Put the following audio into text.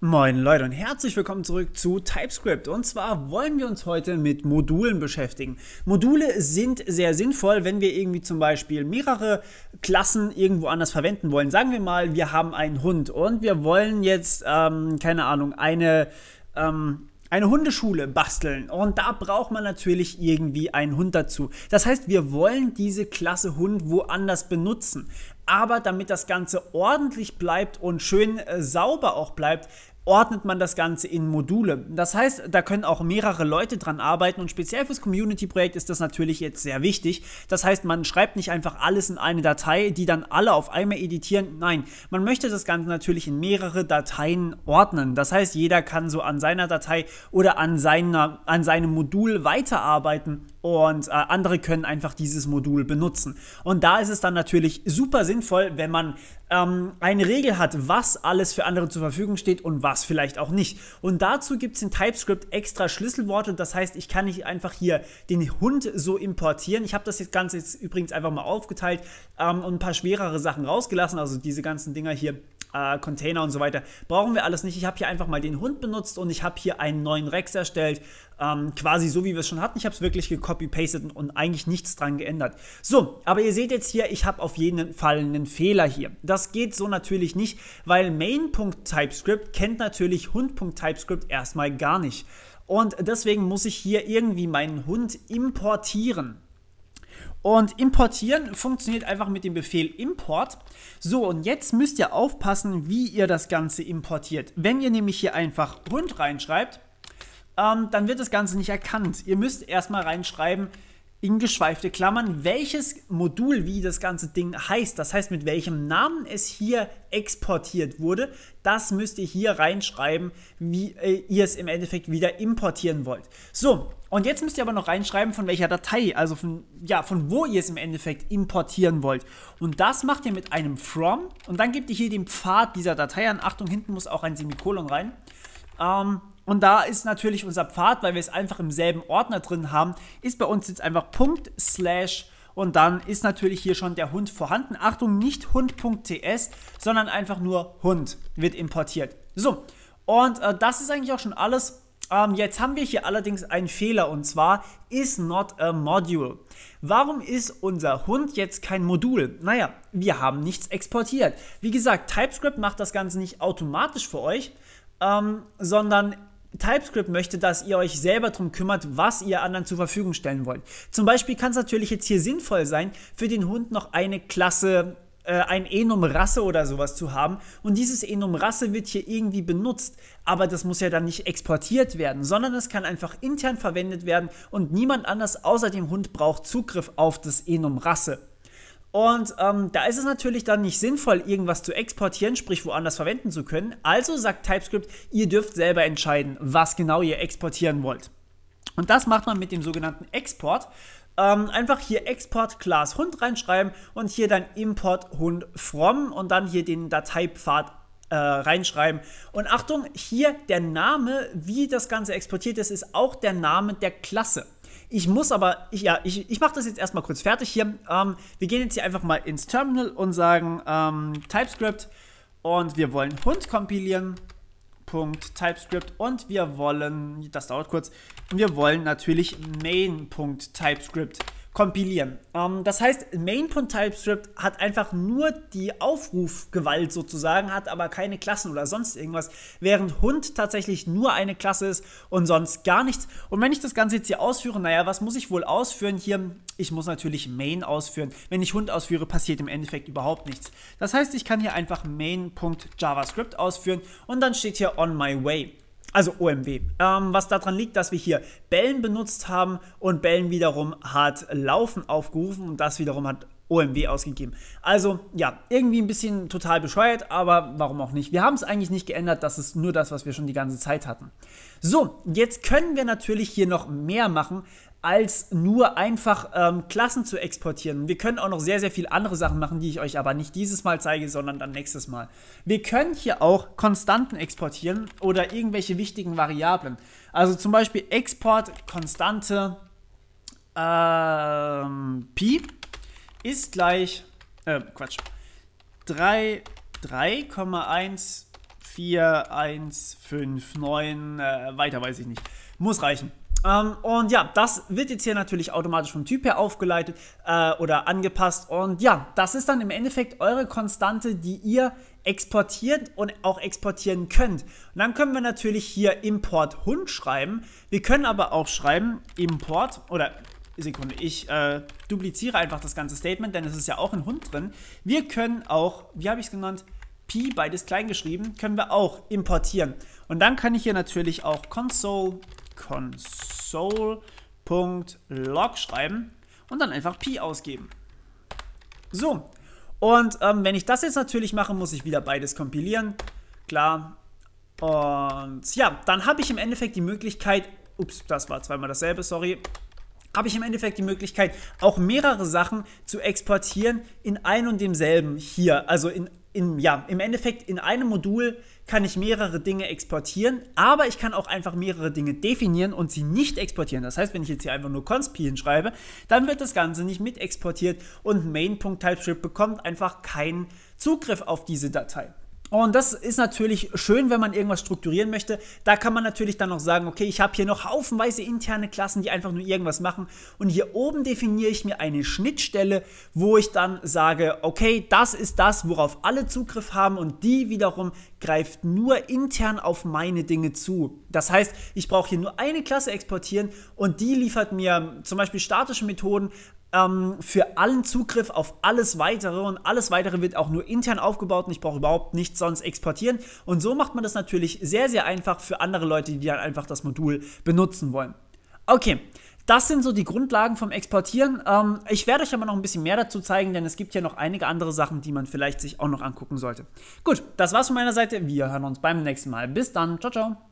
Moin Leute und herzlich willkommen zurück zu TypeScript. Und zwar wollen wir uns heute mit Modulen beschäftigen. Module sind sehr sinnvoll, wenn wir irgendwie zum Beispiel mehrere Klassen irgendwo anders verwenden wollen. Sagen wir mal, wir haben einen Hund und wir wollen jetzt, ähm, keine Ahnung, eine, ähm, eine Hundeschule basteln. Und da braucht man natürlich irgendwie einen Hund dazu. Das heißt, wir wollen diese Klasse Hund woanders benutzen. Aber damit das Ganze ordentlich bleibt und schön äh, sauber auch bleibt, ordnet man das Ganze in Module. Das heißt, da können auch mehrere Leute dran arbeiten und speziell fürs Community-Projekt ist das natürlich jetzt sehr wichtig. Das heißt, man schreibt nicht einfach alles in eine Datei, die dann alle auf einmal editieren. Nein, man möchte das Ganze natürlich in mehrere Dateien ordnen. Das heißt, jeder kann so an seiner Datei oder an, seiner, an seinem Modul weiterarbeiten und äh, andere können einfach dieses Modul benutzen. Und da ist es dann natürlich super sinnvoll, wenn man ähm, eine Regel hat, was alles für andere zur Verfügung steht und was vielleicht auch nicht. Und dazu gibt es in TypeScript extra Schlüsselworte. Das heißt, ich kann nicht einfach hier den Hund so importieren. Ich habe das jetzt Ganze jetzt übrigens einfach mal aufgeteilt ähm, und ein paar schwerere Sachen rausgelassen. Also diese ganzen Dinger hier äh, Container und so weiter. Brauchen wir alles nicht. Ich habe hier einfach mal den Hund benutzt und ich habe hier einen neuen Rex erstellt. Ähm, quasi so, wie wir es schon hatten. Ich habe es wirklich gecopy-pasted und eigentlich nichts dran geändert. So, aber ihr seht jetzt hier, ich habe auf jeden Fall einen Fehler hier. Das geht so natürlich nicht, weil Main.TypeScript kennt natürlich Hund.TypeScript erstmal gar nicht. Und deswegen muss ich hier irgendwie meinen Hund importieren. Und importieren funktioniert einfach mit dem Befehl import. So, und jetzt müsst ihr aufpassen, wie ihr das Ganze importiert. Wenn ihr nämlich hier einfach rund reinschreibt, ähm, dann wird das Ganze nicht erkannt. Ihr müsst erstmal reinschreiben, in geschweifte Klammern, welches Modul wie das ganze Ding heißt. Das heißt, mit welchem Namen es hier exportiert wurde. Das müsst ihr hier reinschreiben, wie äh, ihr es im Endeffekt wieder importieren wollt. So, und jetzt müsst ihr aber noch reinschreiben, von welcher Datei, also von, ja, von wo ihr es im Endeffekt importieren wollt. Und das macht ihr mit einem From und dann gebt ihr hier den Pfad dieser Datei an. Achtung, hinten muss auch ein Semikolon rein. Ähm, und da ist natürlich unser Pfad, weil wir es einfach im selben Ordner drin haben, ist bei uns jetzt einfach Punkt slash und dann ist natürlich hier schon der Hund vorhanden. Achtung, nicht Hund.ts, sondern einfach nur Hund wird importiert. So, und äh, das ist eigentlich auch schon alles. Ähm, jetzt haben wir hier allerdings einen Fehler und zwar is not a module. Warum ist unser Hund jetzt kein Modul? Naja, wir haben nichts exportiert. Wie gesagt, TypeScript macht das Ganze nicht automatisch für euch, ähm, sondern TypeScript möchte, dass ihr euch selber darum kümmert, was ihr anderen zur Verfügung stellen wollt. Zum Beispiel kann es natürlich jetzt hier sinnvoll sein, für den Hund noch eine Klasse äh, ein Enum Rasse oder sowas zu haben. Und dieses Enum Rasse wird hier irgendwie benutzt, aber das muss ja dann nicht exportiert werden, sondern es kann einfach intern verwendet werden und niemand anders außer dem Hund braucht Zugriff auf das Enum Rasse. Und ähm, da ist es natürlich dann nicht sinnvoll, irgendwas zu exportieren, sprich woanders verwenden zu können. Also sagt TypeScript, ihr dürft selber entscheiden, was genau ihr exportieren wollt. Und das macht man mit dem sogenannten Export. Ähm, einfach hier Export Class Hund reinschreiben und hier dann Import Hund from und dann hier den Dateipfad äh, reinschreiben. Und Achtung, hier der Name, wie das Ganze exportiert ist, ist auch der Name der Klasse. Ich muss aber, ich, ja, ich, ich mache das jetzt erstmal kurz fertig hier. Ähm, wir gehen jetzt hier einfach mal ins Terminal und sagen ähm, TypeScript und wir wollen Hund kompilieren. Punkt, TypeScript und wir wollen, das dauert kurz, wir wollen natürlich main.typescript. TypeScript kompilieren. Ähm, das heißt, Main.TypeScript hat einfach nur die Aufrufgewalt sozusagen, hat aber keine Klassen oder sonst irgendwas, während Hund tatsächlich nur eine Klasse ist und sonst gar nichts. Und wenn ich das Ganze jetzt hier ausführe, naja, was muss ich wohl ausführen hier? Ich muss natürlich Main ausführen. Wenn ich Hund ausführe, passiert im Endeffekt überhaupt nichts. Das heißt, ich kann hier einfach main.javascript ausführen und dann steht hier on my way. Also OMW. Ähm, was daran liegt, dass wir hier Bellen benutzt haben und Bellen wiederum hat Laufen aufgerufen und das wiederum hat OMW ausgegeben. Also ja, irgendwie ein bisschen total bescheuert, aber warum auch nicht. Wir haben es eigentlich nicht geändert, das ist nur das, was wir schon die ganze Zeit hatten. So, jetzt können wir natürlich hier noch mehr machen, als nur einfach ähm, Klassen zu exportieren. Wir können auch noch sehr, sehr viele andere Sachen machen, die ich euch aber nicht dieses Mal zeige, sondern dann nächstes Mal. Wir können hier auch Konstanten exportieren oder irgendwelche wichtigen Variablen. Also zum Beispiel Export Konstante ähm, Pi ist gleich, äh, Quatsch, 3,145159, äh, weiter weiß ich nicht. Muss reichen. Ähm, und ja, das wird jetzt hier natürlich automatisch vom Typ her aufgeleitet äh, oder angepasst. Und ja, das ist dann im Endeffekt eure Konstante, die ihr exportiert und auch exportieren könnt. Und dann können wir natürlich hier Import Hund schreiben. Wir können aber auch schreiben Import oder Sekunde, ich äh, dupliziere einfach das ganze Statement, denn es ist ja auch ein Hund drin. Wir können auch, wie habe ich es genannt? Pi, beides klein geschrieben, können wir auch importieren. Und dann kann ich hier natürlich auch console console.log schreiben und dann einfach Pi ausgeben. So, und ähm, wenn ich das jetzt natürlich mache, muss ich wieder beides kompilieren. Klar. Und ja, dann habe ich im Endeffekt die Möglichkeit, ups, das war zweimal dasselbe, sorry, habe ich im Endeffekt die Möglichkeit, auch mehrere Sachen zu exportieren in ein und demselben hier, also in in, ja, im Endeffekt in einem Modul kann ich mehrere Dinge exportieren, aber ich kann auch einfach mehrere Dinge definieren und sie nicht exportieren. Das heißt, wenn ich jetzt hier einfach nur consp hinschreibe, dann wird das Ganze nicht mit exportiert und main.typescript bekommt einfach keinen Zugriff auf diese Datei. Und das ist natürlich schön, wenn man irgendwas strukturieren möchte. Da kann man natürlich dann noch sagen, okay, ich habe hier noch haufenweise interne Klassen, die einfach nur irgendwas machen. Und hier oben definiere ich mir eine Schnittstelle, wo ich dann sage, okay, das ist das, worauf alle Zugriff haben und die wiederum greift nur intern auf meine Dinge zu. Das heißt, ich brauche hier nur eine Klasse exportieren und die liefert mir zum Beispiel statische Methoden ähm, für allen Zugriff auf alles weitere und alles weitere wird auch nur intern aufgebaut und ich brauche überhaupt nichts sonst exportieren. Und so macht man das natürlich sehr, sehr einfach für andere Leute, die dann einfach das Modul benutzen wollen. Okay, das sind so die Grundlagen vom Exportieren. Ähm, ich werde euch aber noch ein bisschen mehr dazu zeigen, denn es gibt ja noch einige andere Sachen, die man vielleicht sich auch noch angucken sollte. Gut, das war's von meiner Seite. Wir hören uns beim nächsten Mal. Bis dann. Ciao, ciao.